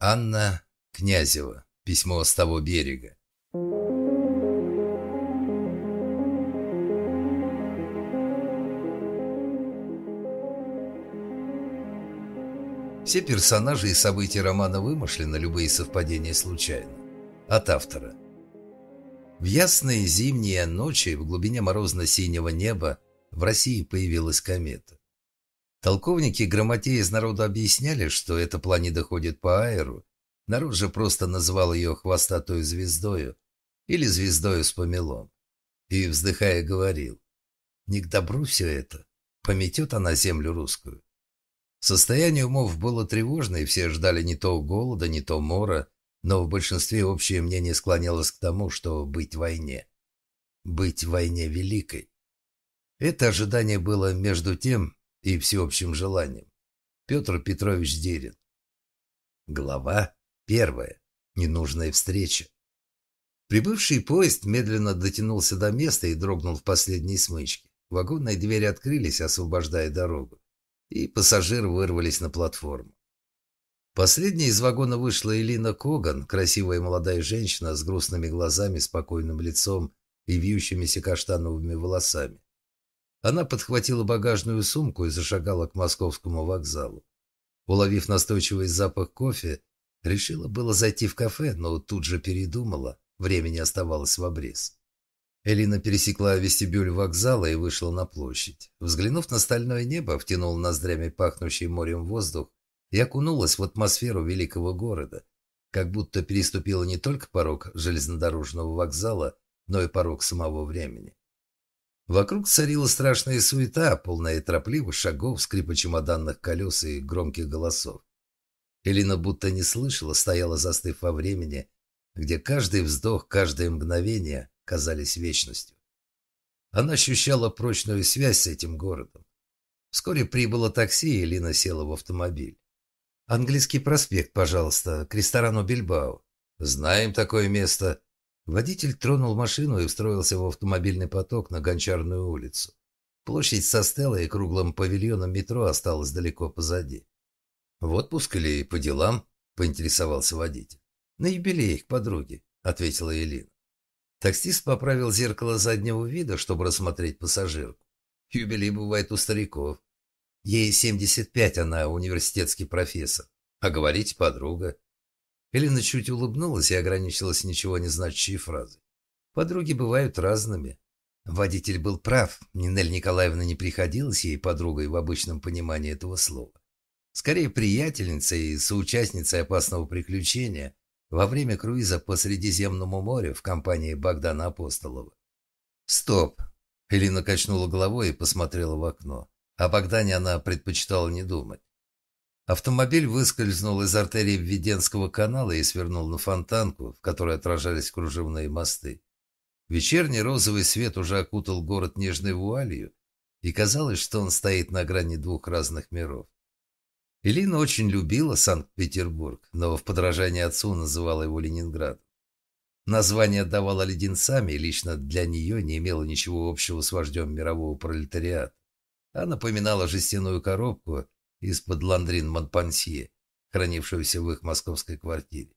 Анна Князева. Письмо с того берега. Все персонажи и события романа вымышлены, любые совпадения случайны. От автора. В ясные зимние ночи в глубине морозно-синего неба в России появилась комета. Толковники грамоте из народа объясняли, что эта планета ходит по аэру. Народ же просто называл ее хвостатой звездою или звездою с помелом. И, вздыхая, говорил, не к добру все это, пометет она землю русскую. Состояние умов было тревожное, все ждали не то голода, не то мора, но в большинстве общее мнение склонялось к тому, что быть в войне. Быть в войне великой. Это ожидание было между тем и всеобщим желанием. Петр Петрович Дерин. Глава первая. Ненужная встреча. Прибывший поезд медленно дотянулся до места и дрогнул в последней смычке. Вагонные двери открылись, освобождая дорогу, и пассажиры вырвались на платформу. Последней из вагона вышла Элина Коган, красивая молодая женщина с грустными глазами, спокойным лицом и вьющимися каштановыми волосами. Она подхватила багажную сумку и зашагала к московскому вокзалу. Уловив настойчивый запах кофе, решила было зайти в кафе, но тут же передумала, времени оставалось в обрез. Элина пересекла вестибюль вокзала и вышла на площадь. Взглянув на стальное небо, втянула ноздрями пахнущий морем воздух и окунулась в атмосферу великого города, как будто переступила не только порог железнодорожного вокзала, но и порог самого времени. Вокруг царила страшная суета, полная торопливых шагов, скрипа чемоданных колес и громких голосов. Элина будто не слышала, стояла застыв во времени, где каждый вздох, каждое мгновение казались вечностью. Она ощущала прочную связь с этим городом. Вскоре прибыло такси, и Лина села в автомобиль. «Английский проспект, пожалуйста, к ресторану Бильбао». «Знаем такое место», Водитель тронул машину и встроился в автомобильный поток на Гончарную улицу. Площадь со стелой и круглым павильоном метро осталась далеко позади. «В отпуск или по делам?» – поинтересовался водитель. «На юбилей их подруги», – ответила Элина. Таксист поправил зеркало заднего вида, чтобы рассмотреть пассажирку. Юбилей бывает у стариков. Ей 75, она университетский профессор. А говорить подруга. Элина чуть улыбнулась и ограничилась ничего не значащей фразой. Подруги бывают разными. Водитель был прав. Нинель Николаевна не приходилась ей подругой в обычном понимании этого слова. Скорее, приятельницей и соучастницей опасного приключения во время круиза по Средиземному морю в компании Богдана Апостолова. «Стоп!» Элина качнула головой и посмотрела в окно. О Богдане она предпочитала не думать. Автомобиль выскользнул из артерии Введенского канала и свернул на фонтанку, в которой отражались кружевные мосты. Вечерний розовый свет уже окутал город нежной вуалью, и казалось, что он стоит на грани двух разных миров. Элина очень любила Санкт-Петербург, но в подражании отцу называла его Ленинградом. Название отдавала леденцами и лично для нее не имело ничего общего с вождем мирового пролетариата. Она напоминала жестяную коробку – из-под ландрин Монпансье, хранившегося в их московской квартире.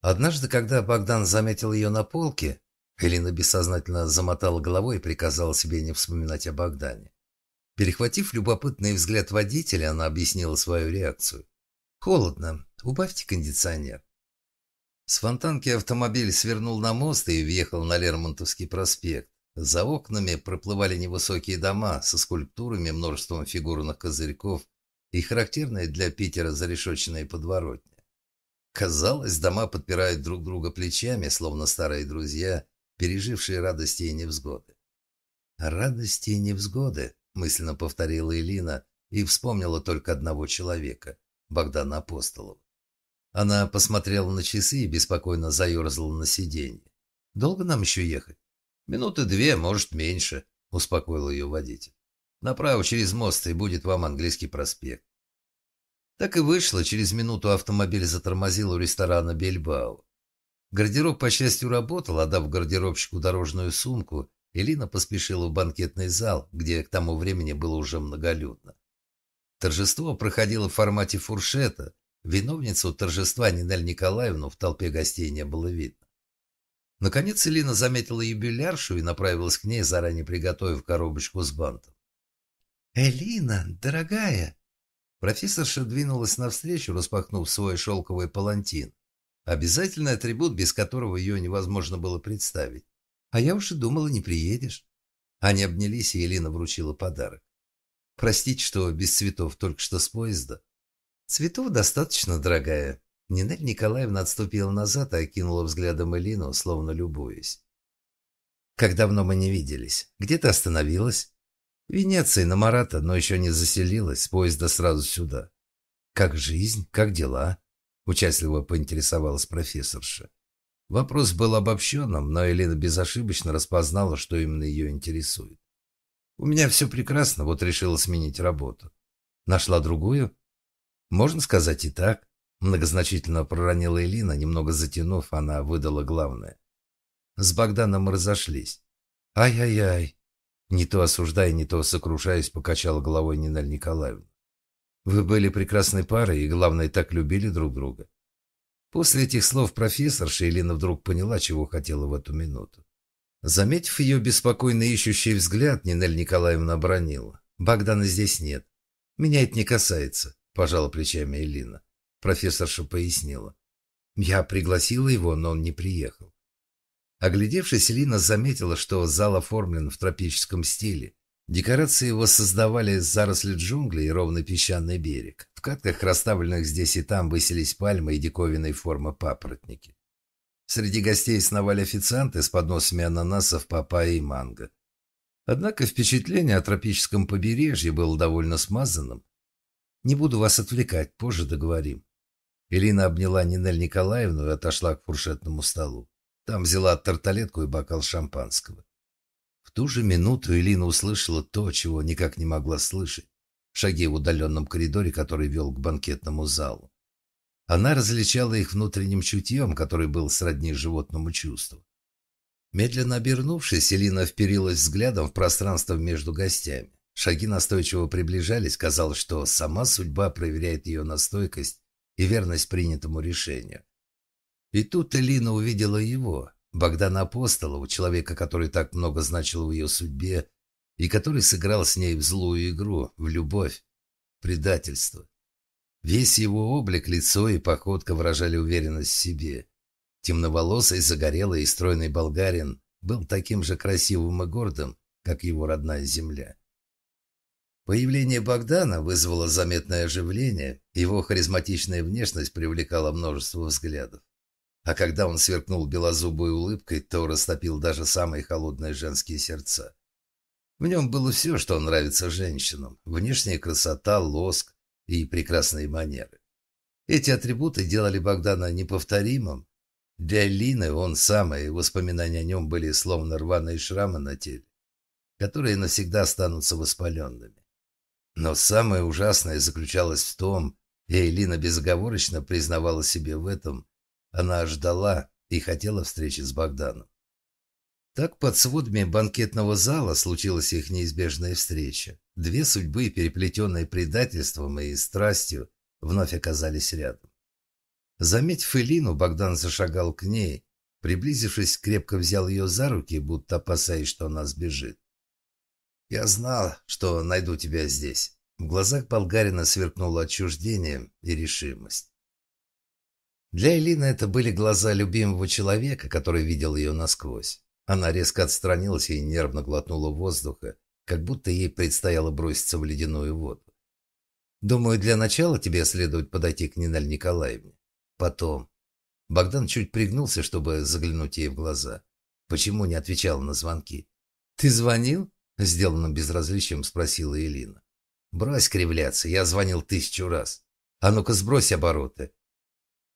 Однажды, когда Богдан заметил ее на полке, Элина бессознательно замотала головой и приказала себе не вспоминать о Богдане. Перехватив любопытный взгляд водителя, она объяснила свою реакцию. «Холодно. Убавьте кондиционер». С фонтанки автомобиль свернул на мост и въехал на Лермонтовский проспект. За окнами проплывали невысокие дома со скульптурами, множеством фигурных козырьков и характерные для Питера зарешочные подворотни. Казалось, дома подпирают друг друга плечами, словно старые друзья, пережившие радости и невзгоды. «Радости и невзгоды», — мысленно повторила Элина и вспомнила только одного человека — Богдана Апостолова. Она посмотрела на часы и беспокойно заерзала на сиденье. «Долго нам еще ехать?» Минуты две, может, меньше, успокоил ее водитель. Направо через мост и будет вам английский проспект. Так и вышло, через минуту автомобиль затормозил у ресторана Бельбао. Гардероб, по счастью, работал, отдав гардеробщику дорожную сумку, Элина поспешила в банкетный зал, где к тому времени было уже многолюдно. Торжество проходило в формате фуршета. Виновницу торжества Нинель Николаевну в толпе гостей не было видно. Наконец Элина заметила юбиляршу и направилась к ней, заранее приготовив коробочку с бантом. «Элина, дорогая!» Профессорша двинулась навстречу, распахнув свой шелковый палантин. Обязательный атрибут, без которого ее невозможно было представить. «А я уж и думала, не приедешь». Они обнялись, и Элина вручила подарок. «Простите, что без цветов, только что с поезда». «Цветов достаточно, дорогая», Нинель Николаевна отступила назад и окинула взглядом Элину, словно любуясь. «Как давно мы не виделись? Где ты остановилась?» «В Венеции, на Марата, но еще не заселилась, с поезда сразу сюда». «Как жизнь? Как дела?» – участливо поинтересовалась профессорша. Вопрос был обобщенным, но Элина безошибочно распознала, что именно ее интересует. «У меня все прекрасно, вот решила сменить работу. Нашла другую?» «Можно сказать и так. Многозначительно проронила Элина, немного затянув, она выдала главное. С Богданом мы разошлись. «Ай-ай-ай!» Не то осуждая, не то сокрушаясь, покачала головой Ниналь Николаевна. «Вы были прекрасной парой и, главное, так любили друг друга». После этих слов профессорша Элина вдруг поняла, чего хотела в эту минуту. Заметив ее беспокойный ищущий взгляд, Нинель Николаевна обронила. «Богдана здесь нет. Меня это не касается», – пожала плечами Элина. Профессорша пояснила. Я пригласила его, но он не приехал. Оглядевшись, Лина заметила, что зал оформлен в тропическом стиле. Декорации его создавали заросли джунглей и ровный песчаный берег. В катках, расставленных здесь и там, высились пальмы и диковинной формы папоротники. Среди гостей сновали официанты с подносами ананасов, папайи и манго. Однако впечатление о тропическом побережье было довольно смазанным. «Не буду вас отвлекать, позже договорим». Элина обняла Нинель Николаевну и отошла к фуршетному столу. Там взяла тарталетку и бокал шампанского. В ту же минуту Элина услышала то, чего никак не могла слышать. Шаги в удаленном коридоре, который вел к банкетному залу. Она различала их внутренним чутьем, который был сродни животному чувству. Медленно обернувшись, Элина вперилась взглядом в пространство между гостями. Шаги настойчиво приближались, казалось, что сама судьба проверяет ее настойкость и верность принятому решению. И тут Элина увидела его, Богдана Апостола, человека, который так много значил в ее судьбе, и который сыграл с ней в злую игру, в любовь, предательство. Весь его облик, лицо и походка выражали уверенность в себе. Темноволосый, загорелый и стройный болгарин был таким же красивым и гордым, как его родная земля. Появление Богдана вызвало заметное оживление, его харизматичная внешность привлекала множество взглядов. А когда он сверкнул белозубой улыбкой, то растопил даже самые холодные женские сердца. В нем было все, что нравится женщинам – внешняя красота, лоск и прекрасные манеры. Эти атрибуты делали Богдана неповторимым. Для Лины он сам, и воспоминания о нем были словно рваные шрамы на теле, которые навсегда останутся воспаленными. Но самое ужасное заключалось в том, и Элина безоговорочно признавала себе в этом, она ждала и хотела встречи с Богданом. Так под сводами банкетного зала случилась их неизбежная встреча. Две судьбы, переплетенные предательством и страстью, вновь оказались рядом. Заметив Элину, Богдан зашагал к ней. Приблизившись, крепко взял ее за руки, будто опасаясь, что она сбежит. «Я знал, что найду тебя здесь». В глазах Болгарина сверкнуло отчуждение и решимость. Для Элины это были глаза любимого человека, который видел ее насквозь. Она резко отстранилась и нервно глотнула воздуха, как будто ей предстояло броситься в ледяную воду. «Думаю, для начала тебе следует подойти к Ниналь Николаевне. Потом...» Богдан чуть пригнулся, чтобы заглянуть ей в глаза. Почему не отвечала на звонки? «Ты звонил?» Сделанным безразличием спросила Элина. «Брось кривляться, я звонил тысячу раз. А ну-ка сбрось обороты».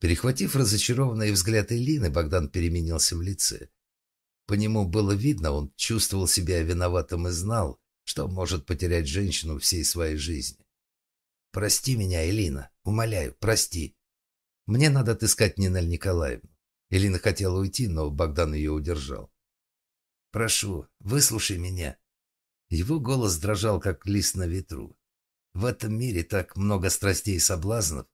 Перехватив разочарованный взгляд Элины, Богдан переменился в лице. По нему было видно, он чувствовал себя виноватым и знал, что может потерять женщину всей своей жизни. «Прости меня, Элина, умоляю, прости. Мне надо отыскать Ниналь Николаевну». Элина хотела уйти, но Богдан ее удержал. «Прошу, выслушай меня. Его голос дрожал, как лист на ветру. В этом мире так много страстей и соблазнов,